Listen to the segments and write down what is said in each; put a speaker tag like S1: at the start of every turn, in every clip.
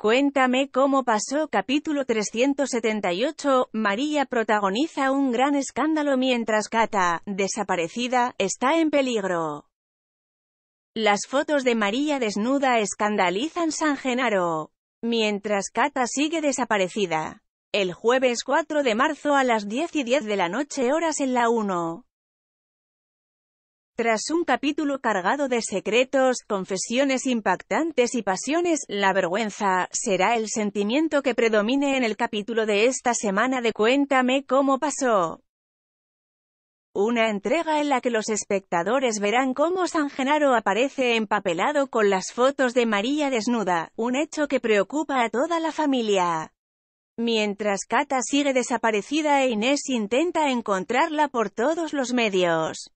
S1: Cuéntame cómo pasó capítulo 378, María protagoniza un gran escándalo mientras Cata, desaparecida, está en peligro. Las fotos de María desnuda escandalizan San Genaro, mientras Cata sigue desaparecida. El jueves 4 de marzo a las 10 y 10 de la noche horas en la 1. Tras un capítulo cargado de secretos, confesiones impactantes y pasiones, la vergüenza será el sentimiento que predomine en el capítulo de esta semana de Cuéntame cómo pasó. Una entrega en la que los espectadores verán cómo San Genaro aparece empapelado con las fotos de María desnuda, un hecho que preocupa a toda la familia. Mientras Cata sigue desaparecida e Inés intenta encontrarla por todos los medios.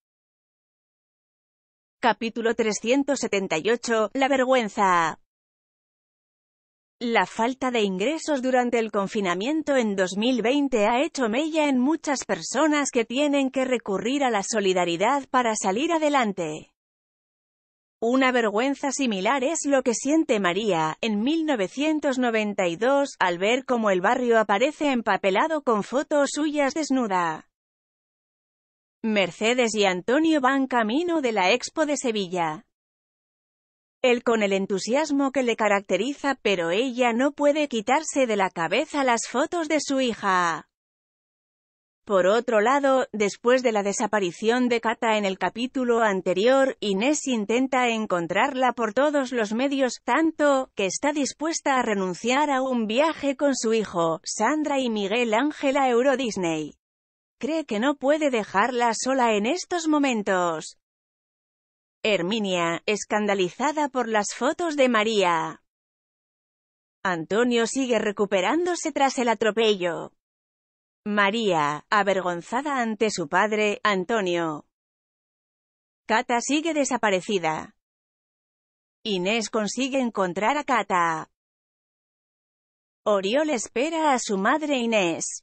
S1: Capítulo 378. La vergüenza. La falta de ingresos durante el confinamiento en 2020 ha hecho mella en muchas personas que tienen que recurrir a la solidaridad para salir adelante. Una vergüenza similar es lo que siente María, en 1992, al ver cómo el barrio aparece empapelado con fotos suyas desnuda. Mercedes y Antonio van camino de la Expo de Sevilla. Él con el entusiasmo que le caracteriza, pero ella no puede quitarse de la cabeza las fotos de su hija. Por otro lado, después de la desaparición de Cata en el capítulo anterior, Inés intenta encontrarla por todos los medios, tanto, que está dispuesta a renunciar a un viaje con su hijo, Sandra y Miguel Ángel a Euro Disney cree que no puede dejarla sola en estos momentos. Herminia, escandalizada por las fotos de María. Antonio sigue recuperándose tras el atropello. María, avergonzada ante su padre, Antonio. Cata sigue desaparecida. Inés consigue encontrar a Cata.
S2: Oriol espera a su madre Inés.